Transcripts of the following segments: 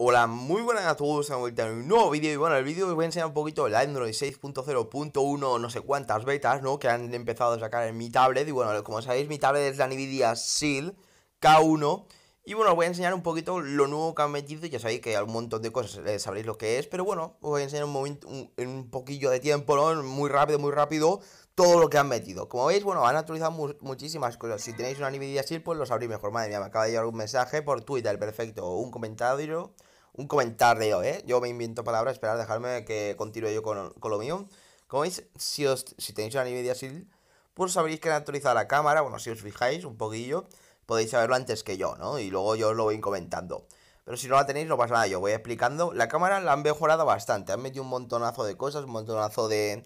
Hola, muy buenas a todos, estamos en un nuevo vídeo y bueno, el vídeo os voy a enseñar un poquito el Android 6.0.1, no sé cuántas betas, ¿no? Que han empezado a sacar en mi tablet y bueno, como sabéis mi tablet es la Nvidia Shield K1 y bueno, os voy a enseñar un poquito lo nuevo que han metido, ya sabéis que hay un montón de cosas, eh, sabréis lo que es, pero bueno, os voy a enseñar un momento, un, poquillo de tiempo, ¿no? Muy rápido, muy rápido, todo lo que han metido. Como veis, bueno, han actualizado muchísimas cosas. Si tenéis una Nvidia Shield, pues lo sabréis mejor. Madre mía, me acaba de llegar un mensaje por Twitter, perfecto, un comentario un comentario, ¿eh? Yo me invento palabras, esperar, dejarme que continúe yo con, lo mío. Como veis, si, os, si tenéis una Nvidia Shield, pues sabréis que han actualizado la cámara, bueno, si os fijáis un poquillo, podéis saberlo antes que yo, ¿no? Y luego yo os lo voy comentando. Pero si no la tenéis, no pasa nada, yo voy explicando. La cámara la han mejorado bastante, han metido un montonazo de cosas, un montonazo de...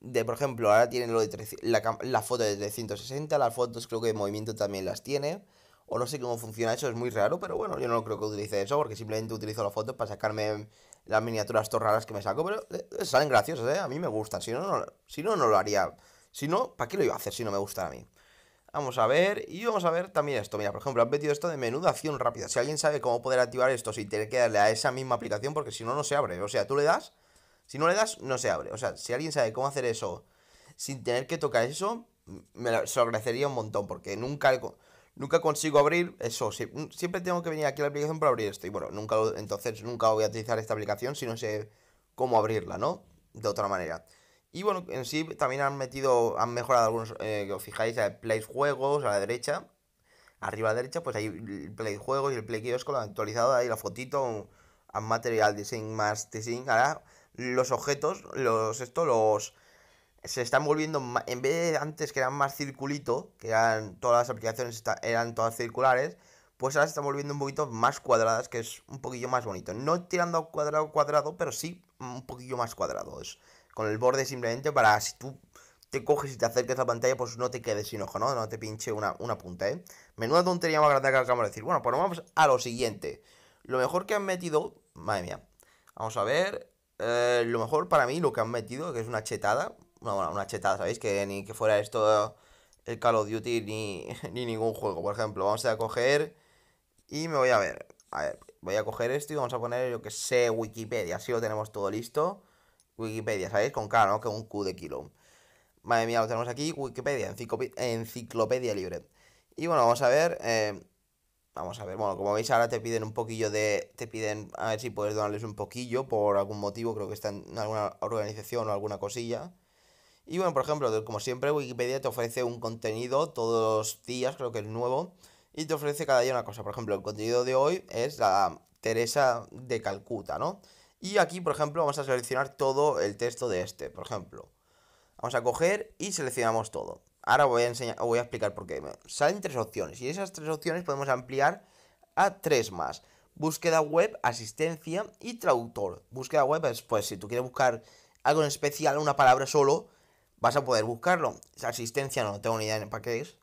De, por ejemplo, ahora tienen lo de la, la foto de 360, las fotos creo que de movimiento también las tiene o no sé cómo funciona eso, es muy raro, pero bueno, yo no creo que utilice eso, porque simplemente utilizo las fotos para sacarme las miniaturas todas raras que me saco, pero eh, eh, salen graciosas, ¿eh? A mí me gustan, si no, no, si no, no lo haría. Si no, ¿para qué lo iba a hacer si no me gusta a mí? Vamos a ver, y vamos a ver también esto, mira, por ejemplo, han metido esto de menú acción rápida, si alguien sabe cómo poder activar esto sin tener que darle a esa misma aplicación, porque si no, no se abre, o sea, tú le das, si no le das, no se abre, o sea, si alguien sabe cómo hacer eso sin tener que tocar eso, me lo, agradecería un montón, porque nunca... Nunca consigo abrir eso. Mm, siempre tengo que venir aquí a la aplicación para abrir esto. Y bueno, nunca entonces nunca voy a utilizar esta aplicación si no sé cómo abrirla, ¿no? De otra manera. Y bueno, en sí también han metido, han mejorado algunos, eh, os fijáis, Play Juegos a la derecha. Arriba a la derecha, pues hay Play Juegos y el Play Kiosk, lo han actualizado, ahí la fotito, Un Material Design más Design. Ahora los objetos, los esto, los se están volviendo, en vez de antes que eran más circulito, que eran todas las aplicaciones eran todas circulares, pues ahora se están volviendo un poquito más cuadradas, que es un poquillo más bonito. No tirando cuadrado cuadrado, pero sí un poquillo más cuadrado. con el borde simplemente para si tú te coges y te acerques a la pantalla, pues no te quedes sin ojo, ¿no? No te pinche una, punta, ¿eh? Menuda tontería más grande que acabamos de decir. Bueno, pues vamos a lo siguiente. Lo mejor que han metido, madre mía, vamos a ver. Eh, lo mejor para mí, lo que han metido, que es una chetada, una, una chetada, ¿sabéis? Que ni que fuera esto el Call of Duty ni, ningún juego. Por ejemplo, vamos a coger y me voy a ver. A ver, voy a coger esto y vamos a poner, yo que sé, Wikipedia. Así lo tenemos todo listo. Wikipedia, ¿sabéis? Con K, ¿no? Que un Q de kilo. Madre mía, lo tenemos aquí. Wikipedia, enciclopedia libre. Y bueno, vamos a ver. Eh, vamos a ver. Bueno, como veis, ahora te piden un poquillo de. Te piden a ver si puedes donarles un poquillo por algún motivo. Creo que está en alguna organización o alguna cosilla. Y bueno, por ejemplo, como siempre, Wikipedia te ofrece un contenido todos los días, creo que es nuevo, y te ofrece cada día una cosa. Por ejemplo, el contenido de hoy es la Teresa de Calcuta, ¿no? Y aquí, por ejemplo, vamos a seleccionar todo el texto de este, por ejemplo. Vamos a coger y seleccionamos todo. Ahora voy a enseñar, voy a explicar por qué. Salen tres opciones y esas tres opciones podemos ampliar a tres más. Búsqueda web, asistencia y traductor. Búsqueda web es, pues, si tú quieres buscar algo en especial, una palabra solo, vas a poder buscarlo. Asistencia no, no tengo ni idea en qué es.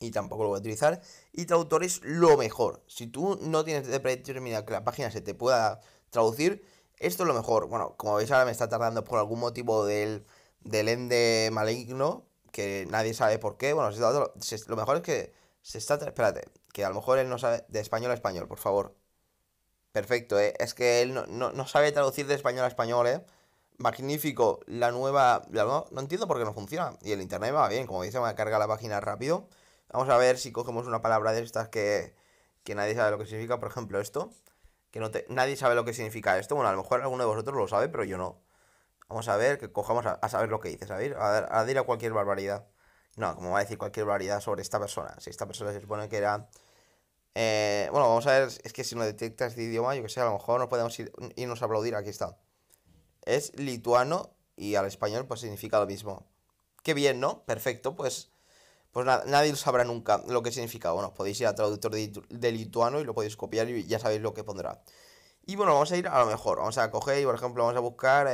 Y tampoco lo voy a utilizar. Y traductor es lo mejor. Si tú no tienes de predeterminado que la página se te pueda traducir, esto es lo mejor. Bueno, como veis ahora me está tardando por algún motivo del, del ende maligno, que nadie sabe por qué. Bueno, lo mejor es que se está... Espérate, que a lo mejor él no sabe de español a español, por favor. Perfecto, ¿eh? es que él no sabe traducir de español a español, ¿eh? magnífico la nueva... no, entiendo por qué no funciona. Y el internet va bien, como dice, me carga la página rápido. Vamos a ver si cogemos una palabra de estas que, que nadie sabe lo que significa. Por ejemplo, esto. Que no te, nadie sabe lo que significa esto. Bueno, a lo mejor alguno de vosotros lo sabe, pero yo no. Vamos a ver, que cojamos a, saber lo que dice, ¿sabéis? A, a decir a cualquier barbaridad. No, como va a decir cualquier barbaridad sobre esta persona. Si esta persona se supone que era... Eh, bueno, vamos a ver, es que si no detectas este idioma, yo que sé, a lo mejor No podemos ir, irnos a aplaudir, aquí está es lituano y al español pues significa lo mismo. Qué bien, ¿no? Perfecto, pues, pues nadie lo sabrá nunca lo que significa. Bueno, podéis ir a traductor de, lituano y lo podéis copiar y ya sabéis lo que pondrá. Y bueno, vamos a ir a lo mejor. Vamos a coger y, por ejemplo, vamos a buscar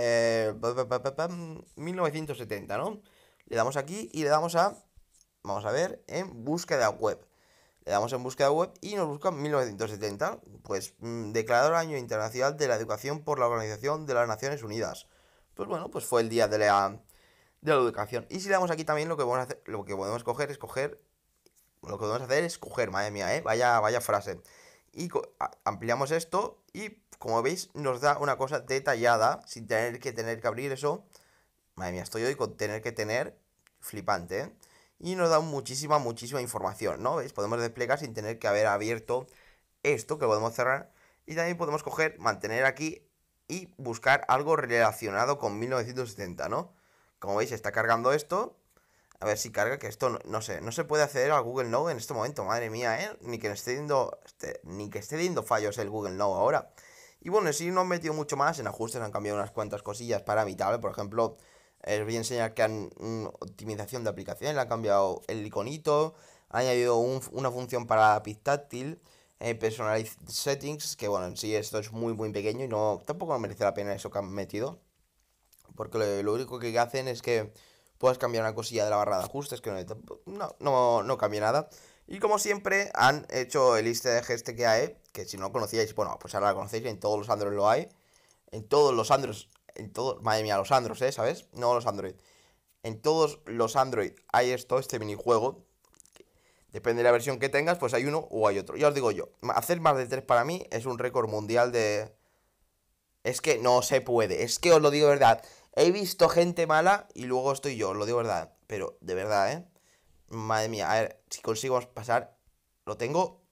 1970, eh, mm, ¿no? Le damos aquí y le damos a, vamos a ver, en búsqueda web. Le damos en búsqueda web y nos busca 1970, pues mm, declarado el Año Internacional de la Educación por la Organización de las Naciones Unidas. Pues bueno, pues fue el día de la, de la educación. Y si le damos aquí también lo que podemos hacer, lo que podemos coger es coger lo que podemos hacer es coger, madre mía, ¿eh? vaya vaya frase. Y ampliamos esto y como veis nos da una cosa detallada sin tener que tener que abrir eso. Madre mía, estoy hoy con tener que tener flipante, ¿eh? y nos da muchísima, muchísima información, ¿no? ¿Veis? Podemos desplegar sin tener que haber abierto esto, que podemos cerrar, y también podemos coger, mantener aquí y buscar algo relacionado con 1970, ¿no? Como veis, está cargando esto. A ver si carga, que esto no, sé, no se puede acceder a Google Now en este momento, madre mía, ¿eh? Ni que esté dando, este, ni que esté dando fallos el Google Now ahora. Y bueno, si no han metido mucho más en ajustes, han cambiado unas cuantas cosillas para mi tablet, por ejemplo, os voy a enseñar que han mm, optimización de aplicaciones, han cambiado el iconito, han añadido una función para la táctil, eh, personalized settings, que bueno, en sí esto es muy muy pequeño y no tampoco merece la pena eso que han metido. Porque lo, único que hacen es que puedas cambiar una cosilla de la barra de ajustes, que no, no, no cambia nada. Y como siempre, han hecho el list de geste que hay, que si no conocíais, bueno, pues ahora lo conocéis, en todos los Android lo hay. En todos los Android en todos, madre mía, los andros, ¿eh? ¿sabes? No los Android. En todos los Android hay esto, este minijuego. Depende de la versión que tengas, pues hay uno o hay otro. Ya os digo yo, hacer más de tres para mí es un récord mundial de... Es que no se puede, es que os lo digo de verdad. He visto gente mala y luego estoy yo, os lo digo verdad. Pero de verdad, ¿eh? Madre mía, a ver, si consigo pasar, lo tengo,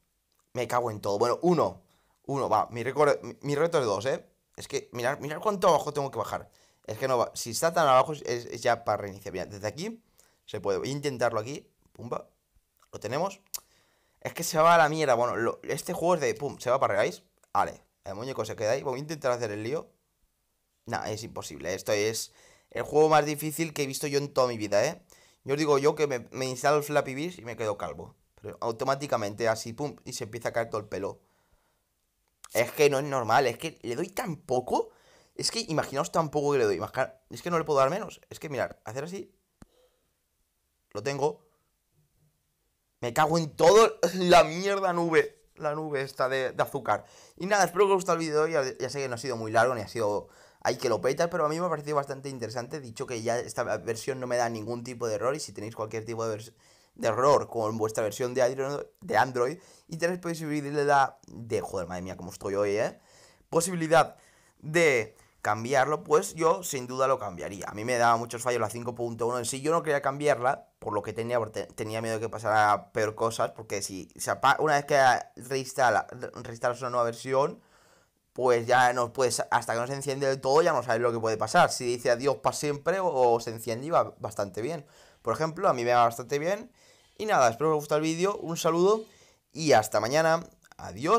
me cago en todo. Bueno, uno, uno, va, mi, récord, mi reto es dos, ¿eh? Es que mirar, mirar cuánto abajo tengo que bajar. Es que no va. Si está tan abajo es, ya para reiniciar. desde aquí se puede. Voy a intentarlo aquí. Pumba. Lo tenemos. Es que se va a la mierda. Bueno, este juego es de... Pum, se va para arriba, Vale. El muñeco se queda ahí. Voy a intentar hacer el lío. Nah, es imposible. Esto es el juego más difícil que he visto yo en toda mi vida, ¿eh? Yo os digo yo que me, me instalo el Flappy Beast y me quedo calvo. Pero automáticamente así, pum, y se empieza a caer todo el pelo. Es que no es normal, es que le doy tan poco. Es que imaginaos tan poco que le doy. Es que no le puedo dar menos. Es que mirar, hacer así. Lo tengo. Me cago en todo la mierda nube. La nube esta de, azúcar. Y nada, espero que os guste el vídeo. Ya, ya sé que no ha sido muy largo ni ha sido hay que lo petas, pero a mí me ha parecido bastante interesante, dicho que ya esta versión no me da ningún tipo de error y si tenéis cualquier tipo de, de error con vuestra versión de Android y tenéis posibilidad de, joder, madre mía, como estoy hoy, ¿eh? Posibilidad de cambiarlo, pues yo sin duda lo cambiaría. A mí me daba muchos fallos la 5.1 en sí, yo no quería cambiarla, por lo que tenía, porque tenía miedo de que pasara peor cosas, porque si se una vez que reinstala, reinstalas una nueva versión, pues ya no puedes, hasta que no se enciende del todo, ya no sabes lo que puede pasar. Si dice adiós para siempre o, o se enciende y va bastante bien por ejemplo, a mí me va bastante bien. Y nada, espero que os haya gustado el vídeo, un saludo y hasta mañana. Adiós.